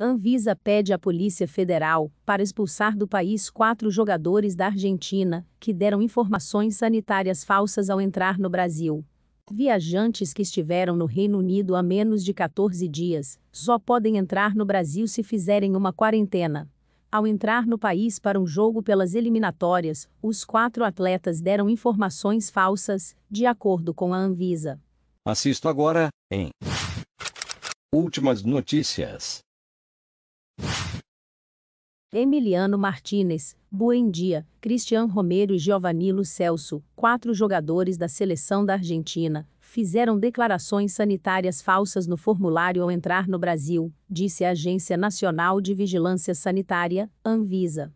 Anvisa pede à Polícia Federal para expulsar do país quatro jogadores da Argentina que deram informações sanitárias falsas ao entrar no Brasil. Viajantes que estiveram no Reino Unido há menos de 14 dias só podem entrar no Brasil se fizerem uma quarentena. Ao entrar no país para um jogo pelas eliminatórias, os quatro atletas deram informações falsas, de acordo com a Anvisa. Assisto agora, em Últimas notícias. Emiliano Martinez, Buendia, Cristian Romero e Giovanilo Celso, quatro jogadores da seleção da Argentina, fizeram declarações sanitárias falsas no formulário ao entrar no Brasil, disse a Agência Nacional de Vigilância Sanitária, Anvisa.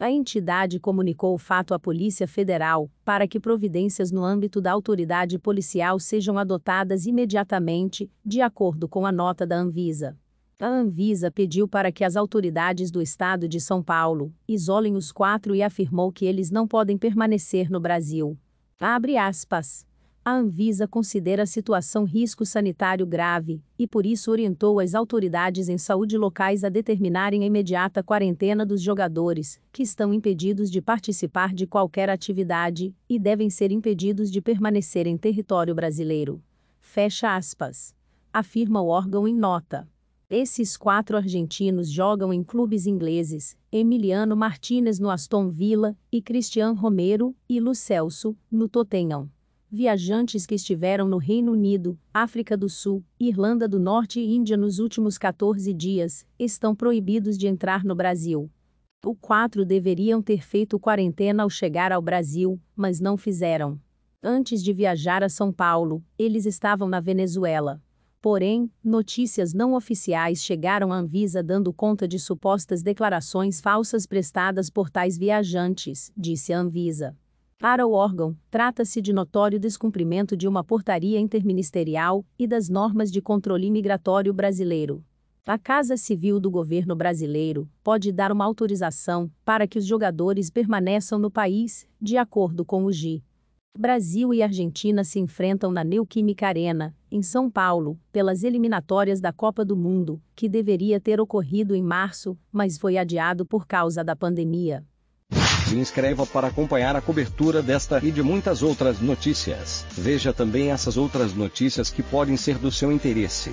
A entidade comunicou o fato à Polícia Federal, para que providências no âmbito da autoridade policial sejam adotadas imediatamente, de acordo com a nota da Anvisa a Anvisa pediu para que as autoridades do estado de São Paulo isolem os quatro e afirmou que eles não podem permanecer no Brasil. Abre aspas. A Anvisa considera a situação risco sanitário grave e por isso orientou as autoridades em saúde locais a determinarem a imediata quarentena dos jogadores, que estão impedidos de participar de qualquer atividade e devem ser impedidos de permanecer em território brasileiro. Fecha aspas. Afirma o órgão em nota. Esses quatro argentinos jogam em clubes ingleses, Emiliano Martinez no Aston Villa e Cristian Romero e Lucelso no Tottenham. Viajantes que estiveram no Reino Unido, África do Sul, Irlanda do Norte e Índia nos últimos 14 dias estão proibidos de entrar no Brasil. O quatro deveriam ter feito quarentena ao chegar ao Brasil, mas não fizeram. Antes de viajar a São Paulo, eles estavam na Venezuela. Porém, notícias não oficiais chegaram à Anvisa dando conta de supostas declarações falsas prestadas por tais viajantes, disse a Anvisa. Para o órgão, trata-se de notório descumprimento de uma portaria interministerial e das normas de controle migratório brasileiro. A Casa Civil do governo brasileiro pode dar uma autorização para que os jogadores permaneçam no país, de acordo com o GI. Brasil e Argentina se enfrentam na Neoquímica Arena, em São Paulo, pelas eliminatórias da Copa do Mundo, que deveria ter ocorrido em março, mas foi adiado por causa da pandemia. Se inscreva para acompanhar a cobertura desta e de muitas outras notícias. Veja também essas outras notícias que podem ser do seu interesse.